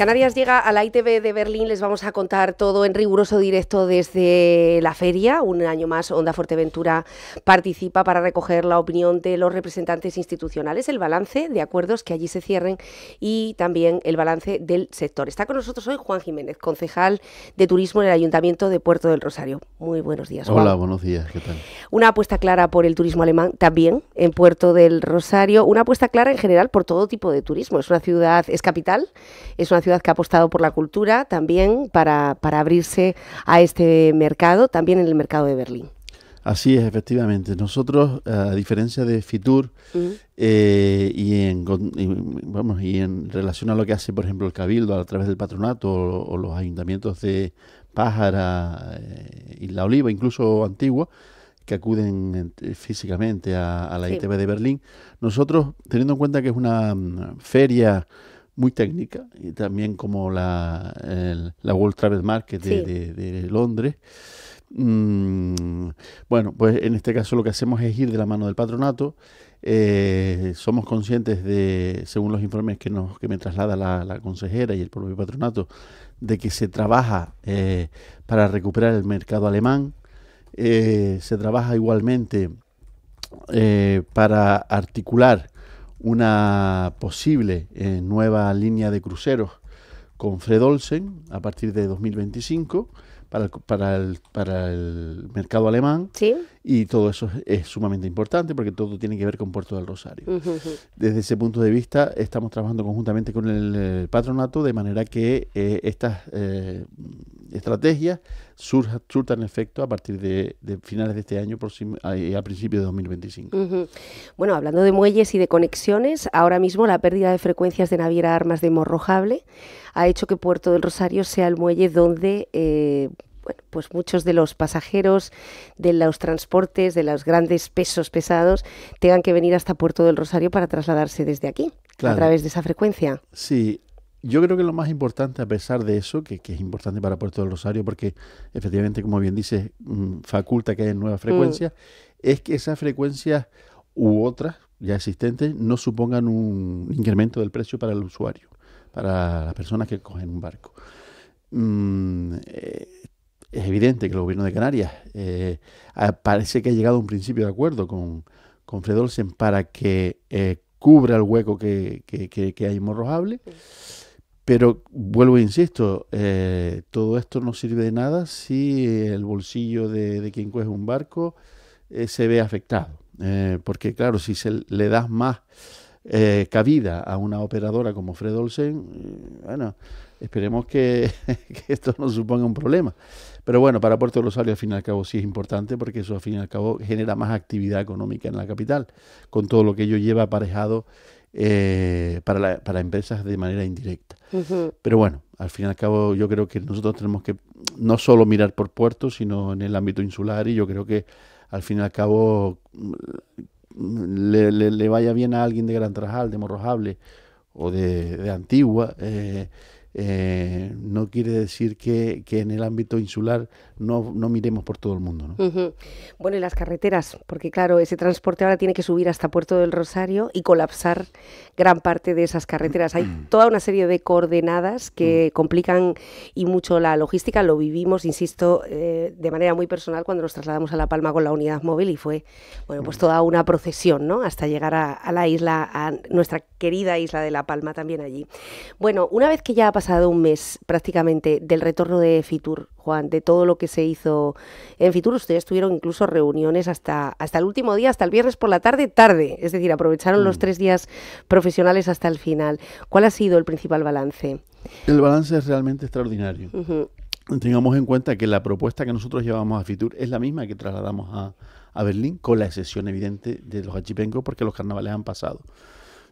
Canarias llega a la ITV de Berlín, les vamos a contar todo en riguroso directo desde la feria. Un año más, Onda Fuerteventura participa para recoger la opinión de los representantes institucionales, el balance de acuerdos que allí se cierren y también el balance del sector. Está con nosotros hoy Juan Jiménez, concejal de turismo en el Ayuntamiento de Puerto del Rosario. Muy buenos días. Juan. Hola, buenos días, ¿qué tal? Una apuesta clara por el turismo alemán también en Puerto del Rosario, una apuesta clara en general por todo tipo de turismo. Es una ciudad, es capital, es una ciudad que ha apostado por la cultura también para, abrirse a este mercado, también en el mercado de Berlín. Así es, efectivamente. Nosotros, eh, a diferencia de Fitur eh, y, en, vamos, y en relación a lo que hace, por ejemplo, el Cabildo a través del patronato o, los ayuntamientos de Pájara y eh, La Oliva, incluso Antigua, que acuden físicamente a, la ITB de Berlín, nosotros, teniendo en cuenta que es una mm, feria muy técnica, y también como la, la World Travel Market de, Londres. Mm, bueno, pues en este caso lo que hacemos es ir de la mano del patronato. Eh, somos conscientes de, según los informes que, nos, que me traslada la, consejera y el propio patronato, de que se trabaja eh, para recuperar el mercado alemán. Eh, se trabaja igualmente para articular una posible eh, nueva línea de cruceros con Fred Olsen a partir de 2025 para el, para para el mercado alemán ¿Sí? y todo eso es, sumamente importante porque todo tiene que ver con Puerto del Rosario. Desde ese punto de vista estamos trabajando conjuntamente con el, eh, patronato de manera que eh, estas eh, estrategias surjan, surtan efecto a partir de, finales de este año y a, a principios de 2025. Bueno, hablando de muelles y de conexiones, ahora mismo la pérdida de frecuencias de naviera Armas de Morrojable ha hecho que Puerto del Rosario sea el muelle donde eh, pues muchos de los pasajeros de los transportes, de los grandes pesos pesados, tengan que venir hasta Puerto del Rosario para trasladarse desde aquí, a través de esa frecuencia. Sí, yo creo que lo más importante, a pesar de eso, que, es importante para Puerto del Rosario, porque efectivamente, como bien dice mm, faculta que haya nuevas mm. frecuencias, es que esas frecuencias u otras ya existentes no supongan un incremento del precio para el usuario, para las personas que cogen un barco. Mm, eh, es evidente que el gobierno de Canarias eh, parece que ha llegado a un principio de acuerdo con, con Fred Olsen para que eh, cubra el hueco que, que, hay morrojable. Pero vuelvo e insisto, eh, todo esto no sirve de nada si el bolsillo de, quien coge un barco se ve afectado. porque claro, si se le das más cabida a una operadora como Fred Olsen, bueno, Esperemos que, esto no suponga un problema. Pero bueno, para Puerto Rosario al fin y al cabo sí es importante porque eso al fin y al cabo genera más actividad económica en la capital, con todo lo que ello lleva aparejado eh, para, empresas de manera indirecta. Pero bueno, al fin y al cabo yo creo que nosotros tenemos que no solo mirar por puertos, sino en el ámbito insular y yo creo que al fin y al cabo le, vaya bien a alguien de Gran Trajal, de Morrojable o de, Antigua. Eh, eh, no quiere decir que, en el ámbito insular no, no, miremos por todo el mundo. Bueno, y las carreteras, porque claro, ese transporte ahora tiene que subir hasta Puerto del Rosario y colapsar gran parte de esas carreteras. Hay mm. toda una serie de coordenadas que mm. complican y mucho la logística. Lo vivimos, insisto, eh, de manera muy personal cuando nos trasladamos a La Palma con la unidad móvil y fue, bueno, pues mm. toda una procesión, ¿no? Hasta llegar a, a la isla, a nuestra querida isla de La Palma también allí. Bueno, una vez que ya ha pasado pasado un mes prácticamente del retorno de Fitur, Juan, de todo lo que se hizo en Fitur. Ustedes tuvieron incluso reuniones hasta, hasta el último día, hasta el viernes por la tarde, tarde. Es decir, aprovecharon los mm. tres días profesionales hasta el final. ¿Cuál ha sido el principal balance? El balance es realmente extraordinario. Tengamos en cuenta que la propuesta que nosotros llevamos a Fitur es la misma que trasladamos a, Berlín, con la excepción evidente de los archipengos, porque los carnavales han pasado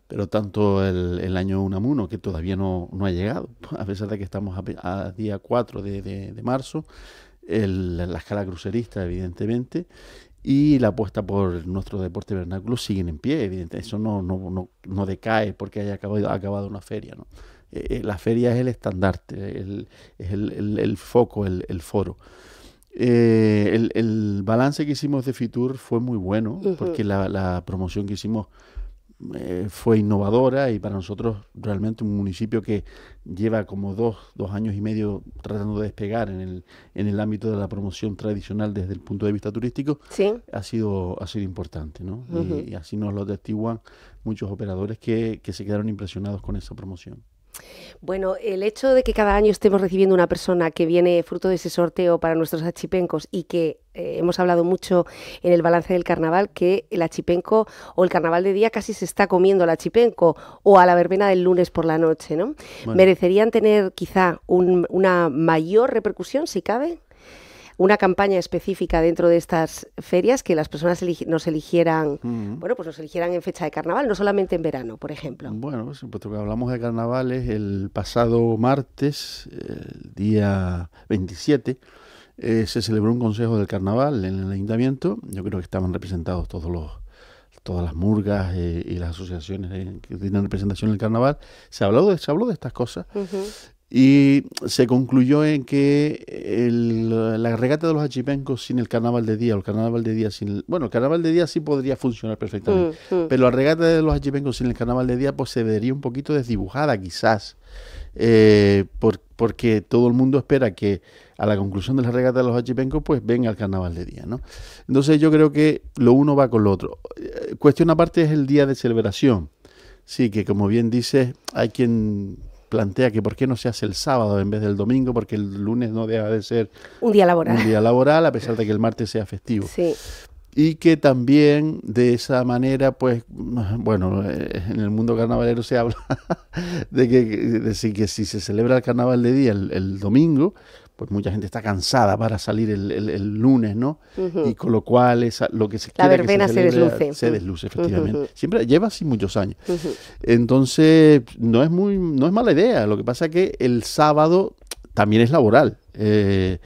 pero tanto el, el, año Unamuno, que todavía no, ha llegado, a pesar de que estamos a, día 4 de, marzo, la escala crucerista, evidentemente, y la apuesta por nuestro deporte vernáculo siguen en pie, evidentemente. Eso no, no, decae porque haya acabado, acabado una feria. ¿no? Eh, eh, la feria es el estandarte, el, es el, foco, el, foro. Eh, el, balance que hicimos de Fitur fue muy bueno, porque la, la promoción que hicimos eh, fue innovadora y para nosotros realmente un municipio que lleva como dos, dos años y medio tratando de despegar en el, en el ámbito de la promoción tradicional desde el punto de vista turístico, ha, sido, ha sido importante. ¿no? y, así nos lo atestiguan muchos operadores que se quedaron impresionados con esa promoción. Bueno, el hecho de que cada año estemos recibiendo una persona que viene fruto de ese sorteo para nuestros achipencos y que eh, hemos hablado mucho en el balance del carnaval que el achipenco o el carnaval de día casi se está comiendo al achipenco o a la verbena del lunes por la noche, ¿no? ¿Merecerían tener quizá una mayor repercusión, si cabe? una campaña específica dentro de estas ferias que las personas nos eligieran, bueno, pues nos eligieran en fecha de carnaval, no solamente en verano, por ejemplo. Bueno, pues, puesto que hablamos de carnavales, el pasado martes, el día 27, eh, se celebró un consejo del carnaval en el ayuntamiento. Yo creo que estaban representados todos los todas las murgas eh, y las asociaciones eh, que tienen representación en el carnaval, se habló de, se habló de estas cosas. Y se concluyó en que la regata de los achipencos sin el carnaval de día, o el carnaval de día sin. bueno, el carnaval de día sí podría funcionar perfectamente, mm, mm. pero la regata de los achipencos sin el carnaval de día pues se vería un poquito desdibujada, quizás. Eh, porque todo el mundo espera que a la conclusión de la regata de los achipencos pues venga el carnaval de día, ¿no? Entonces yo creo que lo uno va con lo otro. Eh, cuestión aparte es el día de celebración. Sí, que como bien dices, hay quien plantea que por qué no se hace el sábado en vez del domingo, porque el lunes no deja de ser un día laboral, un día laboral a pesar de que el martes sea festivo. Sí. Y que también de esa manera, pues, bueno, eh, en el mundo carnavalero se habla de que, que si se celebra el carnaval de día el domingo, pues mucha gente está cansada para salir el, lunes, ¿no? Y con lo cual lo que se La que se, desluce. Se desluce, efectivamente. Siempre lleva así muchos años. Entonces, no es muy, no es mala idea. Lo que pasa es que el sábado también es laboral. Eh,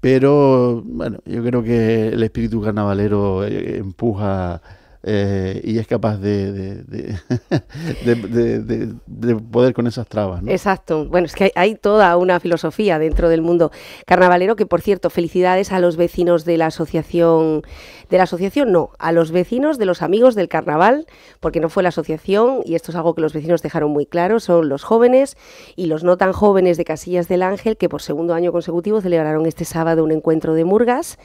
pero bueno, yo creo que el espíritu carnavalero eh, empuja eh, y es capaz de, de, poder con esas trabas. Exacto. Bueno, es que hay, toda una filosofía dentro del mundo carnavalero que, por cierto, felicidades a los vecinos de la asociación, de la asociación no, a los vecinos de los amigos del carnaval, porque no fue la asociación y esto es algo que los vecinos dejaron muy claro, son los jóvenes y los no tan jóvenes de Casillas del Ángel que por segundo año consecutivo celebraron este sábado un encuentro de murgas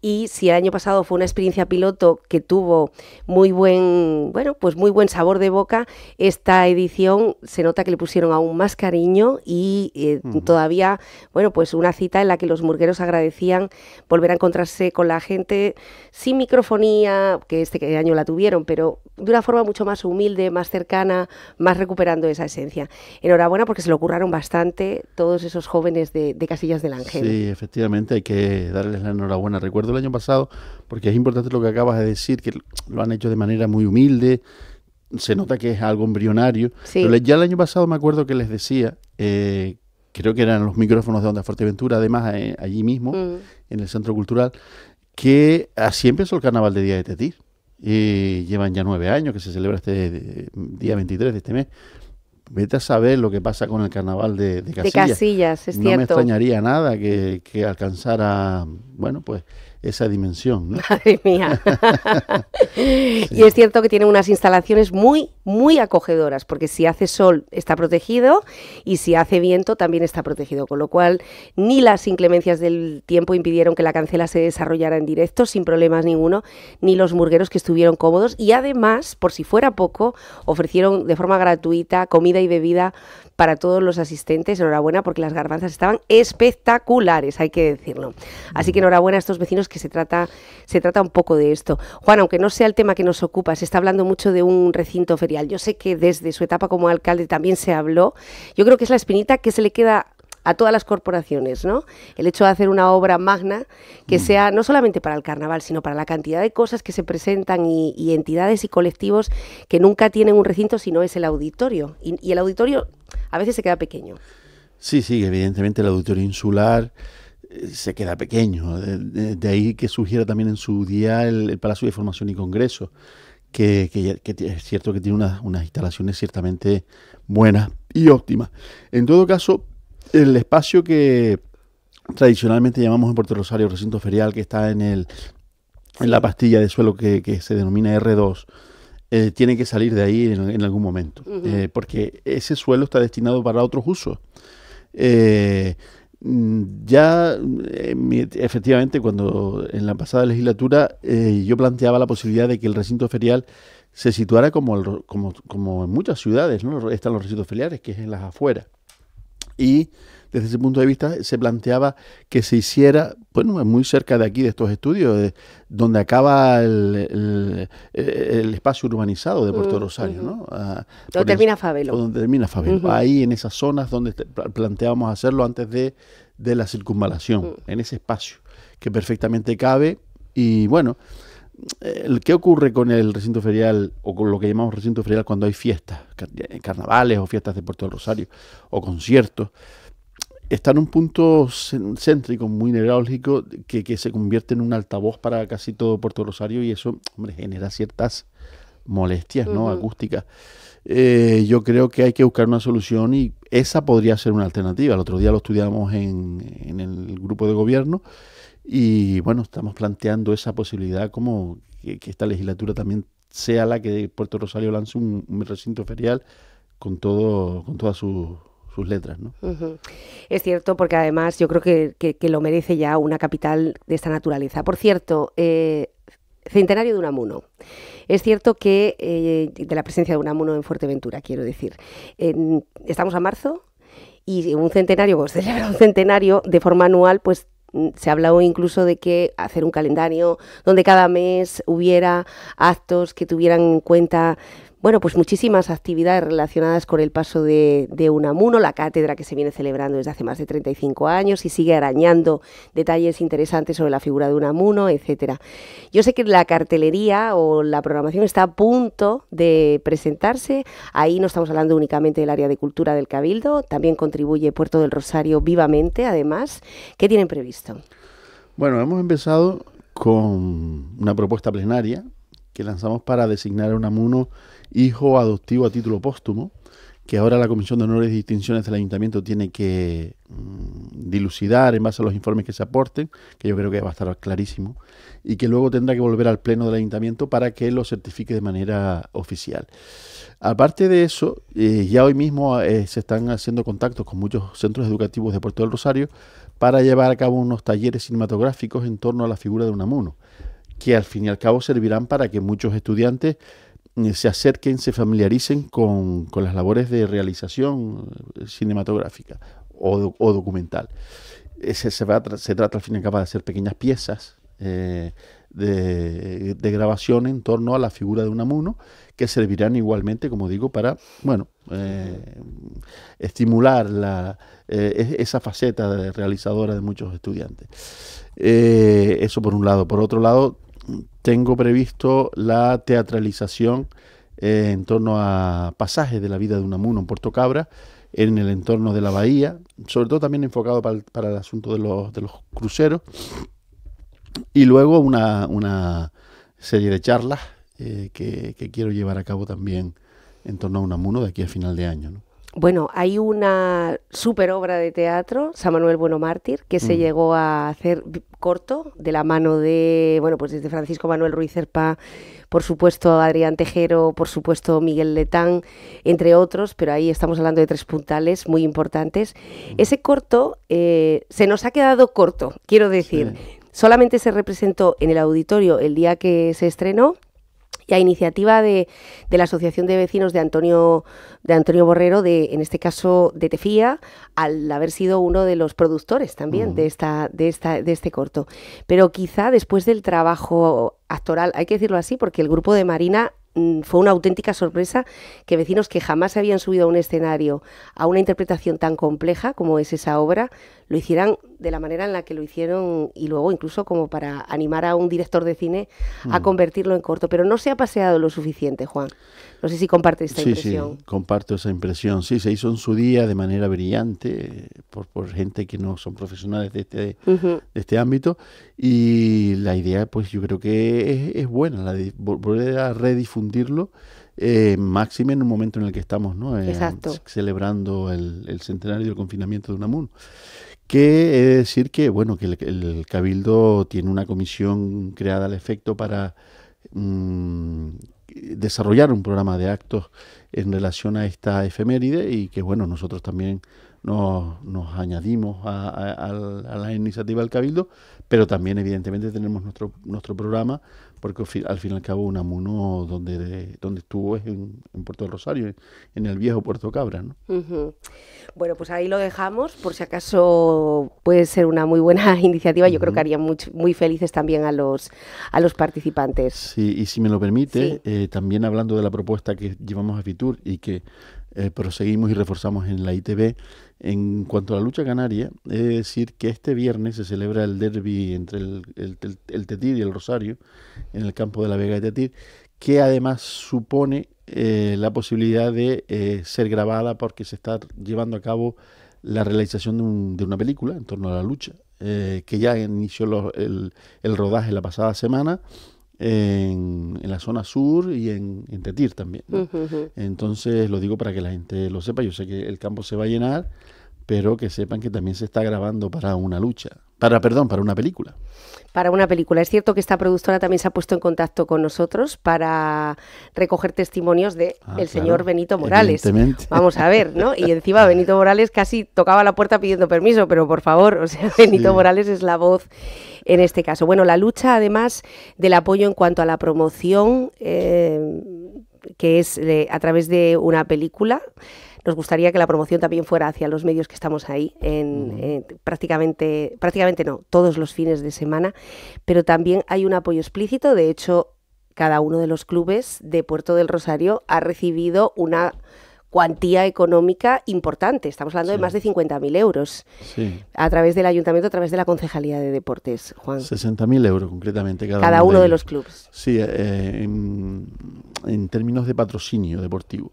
y si el año pasado fue una experiencia piloto que tuvo muy buen, bueno, pues muy buen sabor de boca. Esta edición se nota que le pusieron aún más cariño y eh, todavía, bueno, pues una cita en la que los murgueros agradecían volver a encontrarse con la gente sin microfonía, que este año la tuvieron, pero de una forma mucho más humilde, más cercana, más recuperando esa esencia. Enhorabuena porque se lo curraron bastante todos esos jóvenes de, Casillas del Ángel. Sí, efectivamente, hay que darles la enhorabuena. Recuerdo el año pasado, porque es importante lo que acabas de decir, que han hecho de manera muy humilde, se nota que es algo embrionario. Pero ya el año pasado me acuerdo que les decía, eh, creo que eran los micrófonos de Onda Fuerteventura, además eh, allí mismo, mm. en el Centro Cultural, que así empezó el carnaval de Día de Tetir. y llevan ya nueve años que se celebra este eh, día 23 de este mes. Vete a saber lo que pasa con el carnaval de, Casillas. De no me extrañaría nada que alcanzara, bueno, pues esa dimensión. ¿no? Madre mía. Y es cierto que tiene unas instalaciones muy, muy acogedoras, porque si hace sol está protegido y si hace viento también está protegido, con lo cual ni las inclemencias del tiempo impidieron que la cancela se desarrollara en directo sin problemas ninguno, ni los murgueros que estuvieron cómodos y además, por si fuera poco, ofrecieron de forma gratuita comida y bebida para todos los asistentes. Enhorabuena porque las garbanzas estaban espectaculares, hay que decirlo. Así que enhorabuena a estos vecinos que se trata, se trata un poco de esto. Juan, aunque no sea el tema que nos ocupa, se está hablando mucho de un recinto ferial. Yo sé que desde su etapa como alcalde también se habló. Yo creo que es la espinita que se le queda a todas las corporaciones, ¿no? El hecho de hacer una obra magna que mm. sea no solamente para el carnaval, sino para la cantidad de cosas que se presentan y, entidades y colectivos que nunca tienen un recinto sino es el auditorio. Y, el auditorio a veces se queda pequeño. Sí, sí, evidentemente el auditorio insular eh, se queda pequeño. De, ahí que surgiera también en su día el, Palacio de Formación y Congreso, que, es cierto que tiene unas instalaciones ciertamente buenas y óptimas. En todo caso, el espacio que tradicionalmente llamamos en Puerto Rosario recinto ferial, que está en, el, en la pastilla de suelo que, se denomina R2, eh, tiene que salir de ahí en, algún momento, eh, porque ese suelo está destinado para otros usos. Eh, mm, ya, efectivamente, cuando en la pasada legislatura yo planteaba la posibilidad de que el recinto ferial se situara como, como, en muchas ciudades, ¿no? están los recintos feriales, que es en las afueras y desde ese punto de vista se planteaba que se hiciera, bueno, muy cerca de aquí, de estos estudios, de, donde acaba el, espacio urbanizado de Puerto mm, Rosario, ¿no? Ah, donde termina Fabelo. Donde termina Ahí en esas zonas donde planteábamos hacerlo antes de, de la circunvalación, mm. en ese espacio que perfectamente cabe y bueno, eh, ¿Qué ocurre con el recinto ferial o con lo que llamamos recinto ferial cuando hay fiestas, eh, carnavales o fiestas de Puerto del Rosario o conciertos? Está en un punto céntrico muy neurálgico que, se convierte en un altavoz para casi todo Puerto del Rosario y eso, hombre, genera ciertas molestias ¿no? acústicas. Eh, yo creo que hay que buscar una solución y esa podría ser una alternativa. El otro día lo estudiamos en el grupo de gobierno y bueno, estamos planteando esa posibilidad como que, esta legislatura también sea la que Puerto Rosario lance un, recinto ferial con, todo, con todas sus letras. ¿no? Es cierto, porque además yo creo que, lo merece ya una capital de esta naturaleza. Por cierto, eh, centenario de Unamuno. Es cierto que eh, de la presencia de Unamuno en Fuerteventura, quiero decir. estamos a marzo. Y un centenario, pues celebra un centenario de forma anual, pues se hablado incluso de que hacer un calendario donde cada mes hubiera actos que tuvieran en cuenta bueno, pues muchísimas actividades relacionadas con el paso de, de, Unamuno, la cátedra que se viene celebrando desde hace más de 35 años y sigue arañando detalles interesantes sobre la figura de Unamuno, etcétera. Yo sé que la cartelería o la programación está a punto de presentarse. Ahí no estamos hablando únicamente del área de cultura del Cabildo, también contribuye Puerto del Rosario vivamente, además. ¿Qué tienen previsto? Bueno, hemos empezado con una propuesta plenaria que lanzamos para designar a Unamuno hijo adoptivo a título póstumo, que ahora la Comisión de Honores y Distinciones del Ayuntamiento tiene que mm, dilucidar en base a los informes que se aporten, que yo creo que va a estar clarísimo, y que luego tendrá que volver al Pleno del Ayuntamiento para que lo certifique de manera oficial. Aparte de eso, eh, ya hoy mismo eh, se están haciendo contactos con muchos centros educativos de Puerto del Rosario para llevar a cabo unos talleres cinematográficos en torno a la figura de Unamuno, que al fin y al cabo servirán para que muchos estudiantes eh, se acerquen, se familiaricen con, con las labores de realización eh, cinematográfica o, documental. Se, trata al fin y al cabo de hacer pequeñas piezas eh, de, grabación en torno a la figura de un amuno que servirán igualmente, como digo, para bueno estimular la, esa faceta de realizadora de muchos estudiantes. eso por un lado. Por otro lado, tengo previsto la teatralización eh, en torno a pasajes de la vida de Unamuno en Puerto Cabra, en el entorno de la bahía, sobre todo también enfocado para el, asunto de los, cruceros. Y luego una, serie de charlas eh, que, quiero llevar a cabo también en torno a Unamuno de aquí a final de año. Bueno, hay una super obra de teatro, San Manuel Bueno Mártir, que se mm. llegó a hacer corto de la mano de, bueno, pues desde Francisco Manuel Ruiz Cerpa, por supuesto Adrián Tejero, por supuesto Miguel Letán, entre otros, pero ahí estamos hablando de tres puntales muy importantes. Mm. Ese corto eh, se nos ha quedado corto, quiero decir. Solamente se representó en el auditorio el día que se estrenó y a iniciativa de, la Asociación de Vecinos de Antonio, de Antonio Borrero, de, en este caso de Tefía, al haber sido uno de los productores también de, mm. esta, de, esta, de este corto. Pero quizá después del trabajo actoral, hay que decirlo así, porque el grupo de Marina mm, fue una auténtica sorpresa que vecinos que jamás habían subido a un escenario a una interpretación tan compleja como es esa obra lo hicieran de la manera en la que lo hicieron y luego incluso como para animar a un director de cine a mm. convertirlo en corto. Pero no se ha paseado lo suficiente, Juan. No sé si comparte esta impresión. Sí, comparto esa impresión. Sí, se hizo en su día de manera brillante eh, por, gente que no son profesionales de este, de este ámbito y la idea, pues yo creo que es, buena, la de volver a redifundirlo. Eh, máxime en un momento en el que estamos, ¿no? Eh, celebrando el, el centenario del confinamiento de Unamuno que he decir que, bueno, que el, Cabildo tiene una comisión creada al efecto para mm, desarrollar un programa de actos en relación a esta efeméride y que, bueno, nosotros también nos, añadimos a, a la iniciativa del Cabildo, pero también, evidentemente, tenemos nuestro, nuestro programa porque al fin y al cabo Unamuno, donde, donde estuvo es en, Puerto del Rosario, en el viejo Puerto Cabra. ¿no? Bueno, pues ahí lo dejamos, por si acaso puede ser una muy buena iniciativa, yo creo que haría muy, felices también a los, a los participantes. Sí, y si me lo permite, eh, también hablando de la propuesta que llevamos a Fitur y que eh, proseguimos y reforzamos en la ITV. En cuanto a la lucha canaria, he de decir que este viernes se celebra el derby entre el, Tetir y el Rosario en el campo de la Vega de Tetir, que además supone eh, la posibilidad de eh, ser grabada porque se está llevando a cabo la realización de, una película en torno a la lucha, que ya inició el rodaje la pasada semana en, la zona sur y en, Tetir también. Entonces lo digo para que la gente lo sepa. Yo sé que el campo se va a llenar, pero que sepan que también se está grabando para una lucha. Para, perdón, para una película. Para una película. Es cierto que esta productora también se ha puesto en contacto con nosotros para recoger testimonios de ah, el señor Benito Morales. Vamos a ver, ¿no? Y encima Benito Morales casi tocaba la puerta pidiendo permiso, pero por favor, o sea, Benito Morales es la voz en este caso. Bueno, la lucha además del apoyo en cuanto a la promoción, eh, que es a través de una película nos gustaría que la promoción también fuera hacia los medios que estamos ahí, en, prácticamente, prácticamente no, todos los fines de semana, pero también hay un apoyo explícito, de hecho, cada uno de los clubes de Puerto del Rosario ha recibido una cuantía económica importante. Estamos hablando de más de 50.000 euros a través del ayuntamiento, a través de la concejalía de deportes, Juan. 60.000 euros concretamente cada, cada uno, de, los clubes. Sí, eh, en, términos de patrocinio deportivo.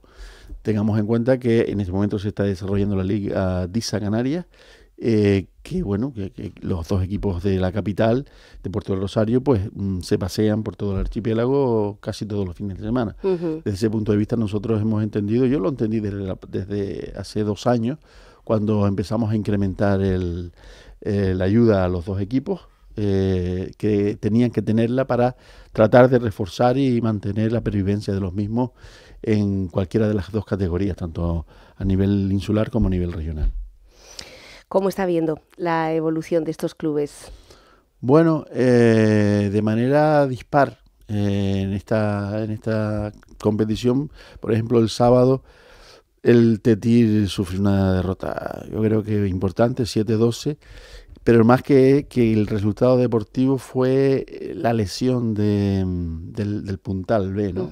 Tengamos en cuenta que en este momento se está desarrollando la Liga DISA Canarias, eh, que bueno, que, los dos equipos de la capital, de Puerto del Rosario, pues mm, se pasean por todo el archipiélago casi todos los fines de semana. Desde ese punto de vista nosotros hemos entendido, yo lo entendí desde, hace dos años, cuando empezamos a incrementar eh, la ayuda a los dos equipos, eh, que tenían que tenerla para tratar de reforzar y mantener la pervivencia de los mismos en cualquiera de las dos categorías, tanto a nivel insular como a nivel regional. ¿Cómo está viendo la evolución de estos clubes? Bueno, eh, de manera dispar eh, en, esta, en esta competición. Por ejemplo, el sábado el Tetir sufrió una derrota, yo creo que importante, 7-12, pero más que, que, el resultado deportivo fue la lesión del, puntal B, ¿no?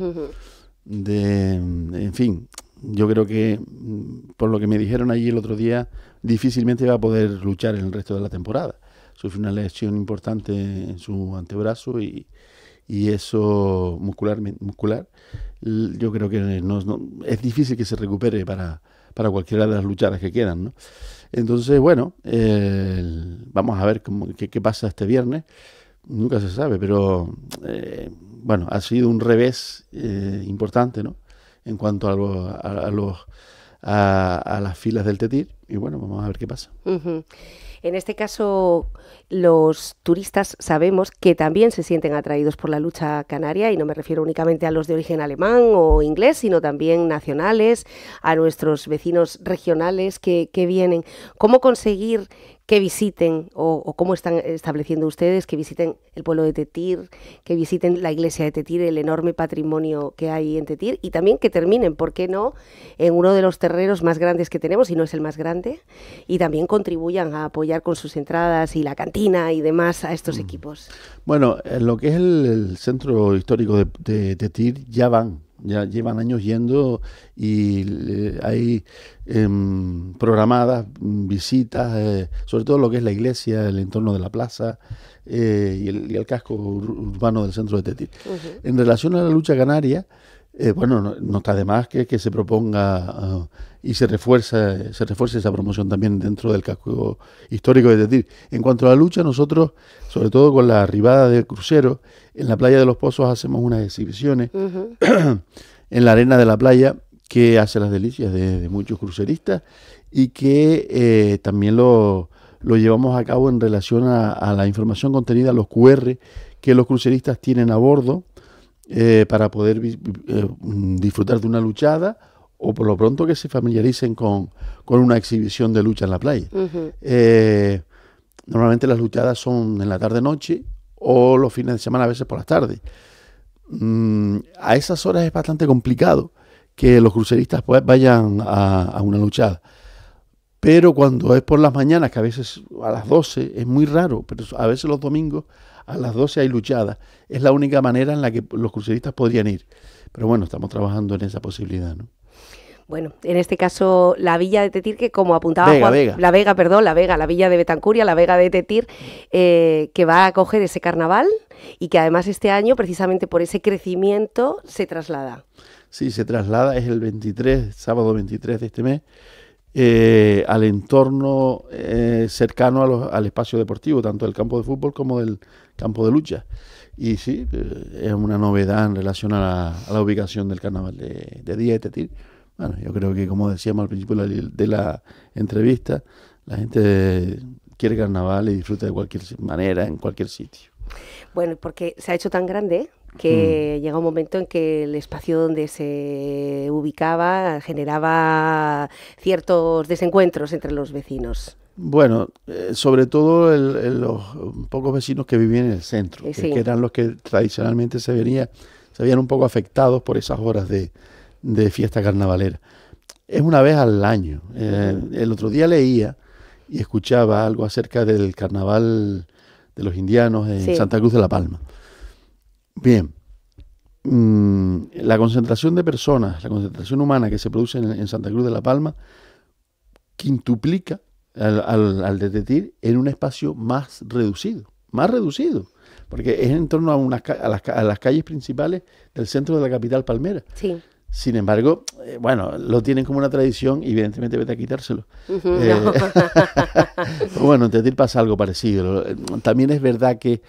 de, en fin, yo creo que mm, por lo que me dijeron allí el otro día, difícilmente va a poder luchar en el resto de la temporada. Sufre una lesión importante en su antebrazo y, eso muscular, muscular, yo creo que no, es difícil que se recupere para, para cualquiera de las luchadas que quieran. ¿no? Entonces, bueno, eh, vamos a ver qué pasa este viernes nunca se sabe, pero eh, bueno, ha sido un revés eh, importante, ¿no? En cuanto a, los a, las filas del Tetir y bueno, vamos a ver qué pasa. En este caso, los turistas sabemos que también se sienten atraídos por la lucha canaria y no me refiero únicamente a los de origen alemán o inglés, sino también nacionales, a nuestros vecinos regionales que, que vienen. ¿Cómo conseguir que visiten o, cómo están estableciendo ustedes que visiten el pueblo de Tetir, que visiten la iglesia de Tetir, el enorme patrimonio que hay en Tetir y también que terminen, ¿por qué no?, en uno de los terrenos más grandes que tenemos, y no es el más grande, y también contribuyan a apoyar con sus entradas y la cantina y demás a estos mm. equipos. Bueno, en eh, lo que es el, centro histórico de Tetir ya van ya llevan años yendo y eh, hay em, programadas visitas, eh, sobre todo lo que es la iglesia, el entorno de la plaza eh, y el, casco urbano del centro de Tetir. En relación a la lucha canaria, eh, bueno, no, está de más que, que se proponga ah, y se refuerza, se refuerce esa promoción también dentro del casco histórico. Es decir, en cuanto a la lucha, nosotros, sobre todo con la arribada del crucero, en la playa de los Pozos hacemos unas exhibiciones en la arena de la playa que hace las delicias de, muchos cruceristas y que eh, también lo, lo, llevamos a cabo en relación a, a la información contenida, los QR que los cruceristas tienen a bordo eh, para poder eh, mm, disfrutar de una luchada o por lo pronto que se familiaricen con, una exhibición de lucha en la playa. Eh, normalmente las luchadas son en la tarde-noche o los fines de semana a veces por las tardes. Mm, a esas horas es bastante complicado que los cruceristas pues, vayan a, a, una luchada. Pero cuando es por las mañanas, que a veces a las 12 es muy raro, pero a veces los domingos a las 12 hay luchada. Es la única manera en la que los cruceristas podrían ir. Pero bueno, estamos trabajando en esa posibilidad, ¿no? Bueno, en este caso la villa de Tetir, que como apuntaba Juan, la Vega, perdón, la Vega, la villa de Betancuria, la Vega de Tetir, eh, que va a acoger ese carnaval y que además este año, precisamente por ese crecimiento, se traslada. Sí, se traslada, es el 23, sábado 23 de este mes, eh, al entorno eh, cercano al espacio deportivo, tanto del campo de fútbol como del campo de lucha. Y sí, eh, es una novedad en relación a la, ubicación del carnaval de, de y este Bueno, yo creo que como decíamos al principio de la entrevista, la gente quiere carnaval y disfruta de cualquier manera, en cualquier sitio. Bueno, porque se ha hecho tan grande que llega un momento en que el espacio donde se ubicaba generaba ciertos desencuentros entre los vecinos. Bueno, eh, sobre todo los pocos vecinos que vivían en el centro, eh, que, eran los que tradicionalmente se, venía, se habían un poco afectados por esas horas de, fiesta carnavalera. Es una vez al año. Eh, el otro día leía y escuchaba algo acerca del carnaval de los indianos en Santa Cruz de la Palma. Bien, mm, la concentración de personas, la concentración humana que se produce en, Santa Cruz de la Palma, quintuplica al, al, detetir en un espacio más reducido, más reducido, porque es en torno a, unas, las, a las calles principales del centro de la capital palmera. Sí. Sin embargo, eh, bueno, lo tienen como una tradición y evidentemente vete a quitárselo. Eh, bueno, en Tetil pasa algo parecido. Eh, también es verdad que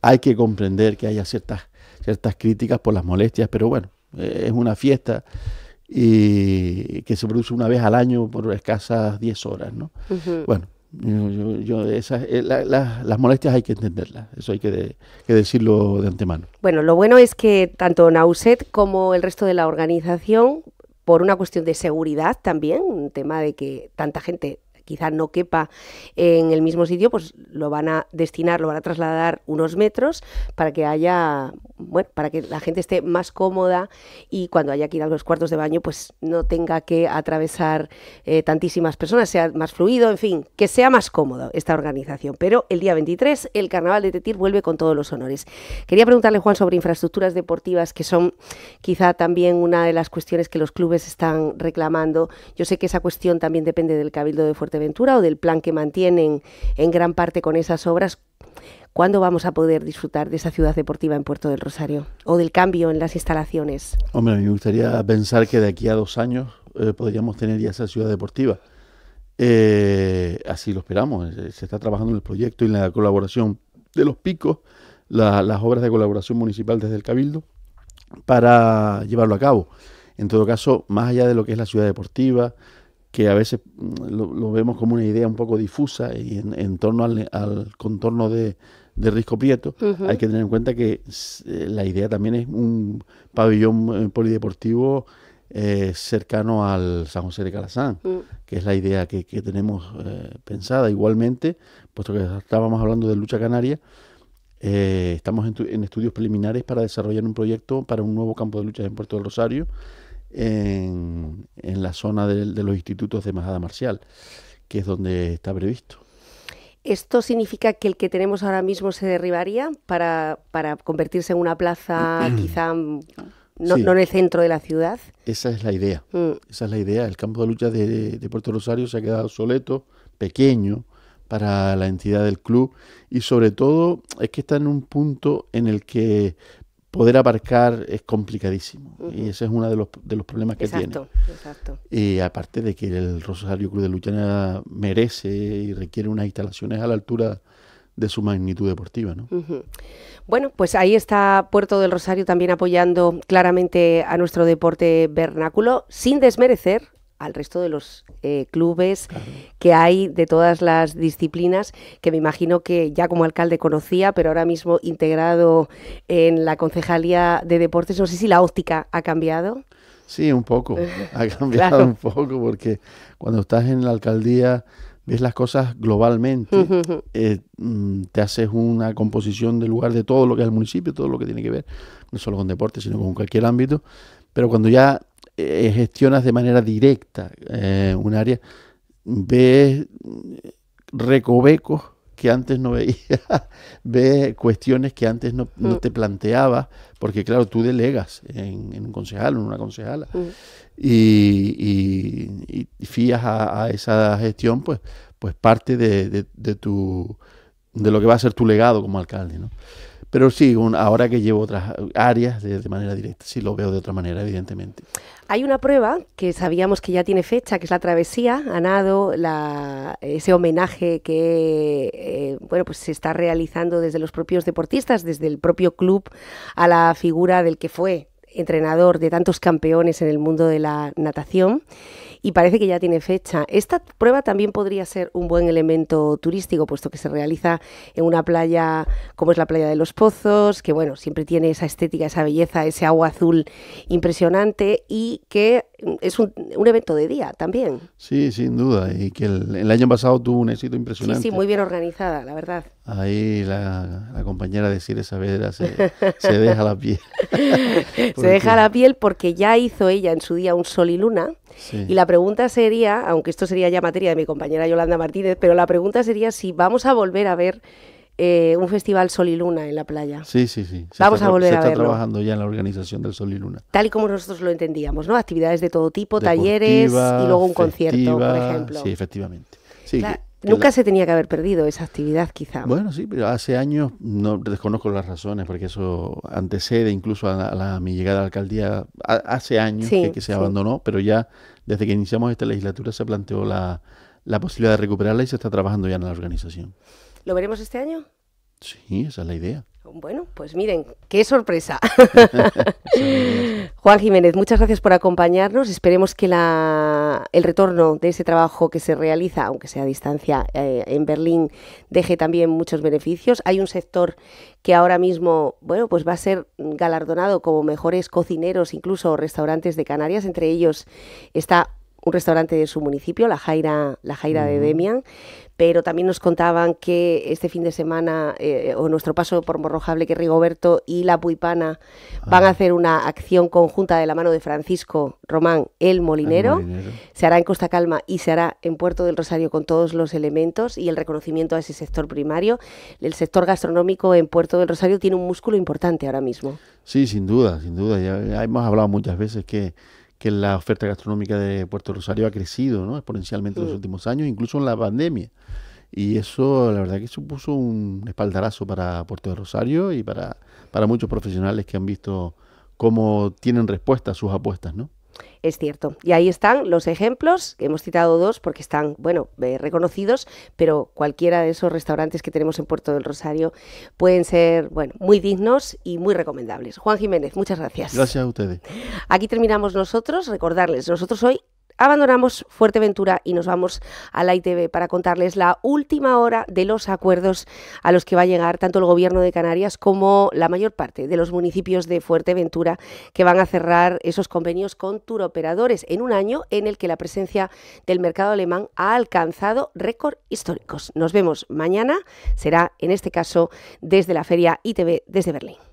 hay que comprender que haya ciertas, ciertas críticas por las molestias, pero bueno, es una fiesta que se produce una vez al año por escasas 10 horas, ¿no? Bueno, yo, eh, las molestias hay que entenderlas, eso hay que, que, decirlo de antemano. Bueno, lo bueno es que tanto Nauset como el resto de la organización, por una cuestión de seguridad también, un tema de que tanta gente quizá no quepa en el mismo sitio, pues lo van a destinar, lo van a trasladar unos metros para que haya, bueno, para que la gente esté más cómoda y cuando haya que ir a los cuartos de baño, pues no tenga que atravesar eh, tantísimas personas, sea más fluido, en fin, que sea más cómodo esta organización. Pero el día 23 el Carnaval de Tetir vuelve con todos los honores. Quería preguntarle, Juan, sobre infraestructuras deportivas, que son quizá también una de las cuestiones que los clubes están reclamando. Yo sé que esa cuestión también depende del Cabildo de Fuerte aventura o del plan que mantienen en gran parte con esas obras, ¿cuándo vamos a poder disfrutar de esa ciudad deportiva en Puerto del Rosario o del cambio en las instalaciones? Hombre, me gustaría pensar que de aquí a dos años eh, podríamos tener ya esa ciudad deportiva. Eh, así lo esperamos. Eh, se está trabajando en el proyecto y en la colaboración de los picos, las obras de colaboración municipal desde el Cabildo, para llevarlo a cabo. En todo caso, más allá de lo que es la ciudad deportiva, que a veces mm, lo, vemos como una idea un poco difusa y en, torno al, contorno de, de Risco Prieto, hay que tener en cuenta que eh, la idea también es un pabellón eh, polideportivo eh, cercano al San José de Calazán, mm. que es la idea que, tenemos pensada. Igualmente, puesto que estábamos hablando de lucha canaria, estamos en, en estudios preliminares para desarrollar un proyecto para un nuevo campo de lucha en Puerto del Rosario en, la zona de, los institutos de Majada Marcial, que es donde está previsto. ¿Esto significa que el que tenemos ahora mismo se derribaría para, convertirse en una plaza quizá mm, no, en el centro de la ciudad? Esa es la idea. Mm. Esa es la idea. El campo de lucha de, Puerto Rosario se ha quedado obsoleto, pequeño, para la entidad del club y sobre todo es que está en un punto en el que poder aparcar es complicadísimo. Y ese es uno de los, de los problemas que tiene. Exacto. exacto. Y aparte de que el Rosario Cruz de Luchana merece y requiere unas instalaciones a la altura de su magnitud deportiva. ¿no? Bueno, pues ahí está Puerto del Rosario también apoyando claramente a nuestro deporte vernáculo, sin desmerecer al resto de los eh, clubes que hay de todas las disciplinas, que me imagino que ya como alcalde conocía, pero ahora mismo integrado en la concejalía de deportes, no sé si la óptica ha cambiado. Sí, un poco, ha cambiado un poco, porque cuando estás en la alcaldía ves las cosas globalmente, eh, mm, te haces una composición del lugar de todo lo que es el municipio, todo lo que tiene que ver, no solo con deportes sino con cualquier ámbito, pero cuando ya eh, gestionas de manera directa eh, un área, ves recovecos que antes no veías, ves cuestiones que antes no, mm. te planteabas, porque claro, tú delegas en, un concejal o en una concejala mm. y, fías a, esa gestión pues, pues parte de tu de lo que va a ser tu legado como alcalde. ¿no? Pero sí, ahora que llevo otras áreas de, manera directa, sí lo veo de otra manera, evidentemente. Hay una prueba que sabíamos que ya tiene fecha, que es la travesía a nado, ese homenaje que eh, bueno, pues se está realizando desde los propios deportistas, desde el propio club, a la figura del que fue entrenador de tantos campeones en el mundo de la natación y parece que ya tiene fecha. Esta prueba también podría ser un buen elemento turístico, puesto que se realiza en una playa como es la playa de los pozos, que bueno, siempre tiene esa estética, esa belleza, ese agua azul impresionante y que mm, es un, evento de día también. Sí, sin duda, y que el, año pasado tuvo un éxito impresionante. Sí, sí, muy bien organizada, la verdad. Ahí la, compañera de Cire Saavedra se, deja la piel. se deja la piel porque ya hizo ella en su día un sol y luna y la la pregunta sería, aunque esto sería ya materia de mi compañera Yolanda Martínez, pero la pregunta sería si vamos a volver a ver eh, un festival Sol y Luna en la playa. Sí, sí, sí. Vamos a volver a verlo. Se está trabajando ya en la organización del Sol y Luna. Tal y como nosotros lo entendíamos, ¿no? Actividades de todo tipo, talleres y luego un concierto, por ejemplo. Sí, efectivamente. nunca se tenía que haber perdido esa actividad, quizá. Bueno, sí, pero hace años no desconozco las razones, porque eso antecede incluso a, mi llegada a la alcaldía hace años que, se abandonó, pero ya desde que iniciamos esta legislatura se planteó la, la posibilidad de recuperarla y se está trabajando ya en la organización. ¿Lo veremos este año? Sí, esa es la idea. Bueno, pues miren, qué sorpresa. Juan Jiménez, muchas gracias por acompañarnos. Esperemos que el retorno de ese trabajo que se realiza, aunque sea a distancia, eh, en Berlín, deje también muchos beneficios. Hay un sector que ahora mismo, bueno, pues va a ser galardonado como mejores cocineros, incluso restaurantes de Canarias. Entre ellos está un restaurante de su municipio, La Jaira, la Jaira de Demian, pero también nos contaban que este fin de semana, eh, o nuestro paso por Morrojable, que Rigoberto y La Puipana ah. van a hacer una acción conjunta de la mano de Francisco Román, el molinero. Se hará en Costa Calma y se hará en Puerto del Rosario con todos los elementos y el reconocimiento a ese sector primario. El sector gastronómico en Puerto del Rosario tiene un músculo importante ahora mismo. Sí, sin duda, sin duda. ya hemos hablado muchas veces que que la oferta gastronómica de Puerto Rosario ha crecido ¿no? exponencialmente en los últimos años, incluso en la pandemia. Y eso, la verdad que supuso un espaldarazo para Puerto de Rosario y para, para muchos profesionales que han visto cómo tienen respuesta a sus apuestas, ¿no? Es cierto. Y ahí están los ejemplos, hemos citado dos porque están, bueno, eh, reconocidos, pero cualquiera de esos restaurantes que tenemos en Puerto del Rosario pueden ser, bueno, muy dignos y muy recomendables. Juan Jiménez, muchas gracias. Gracias a ustedes. Aquí terminamos nosotros. Recordarles, nosotros hoy abandonamos Fuerteventura y nos vamos a la ITV para contarles la última hora de los acuerdos a los que va a llegar tanto el Gobierno de Canarias como la mayor parte de los municipios de Fuerteventura que van a cerrar esos convenios con turoperadores en un año en el que la presencia del mercado alemán ha alcanzado récord históricos. Nos vemos mañana, será en este caso desde la feria ITV desde Berlín.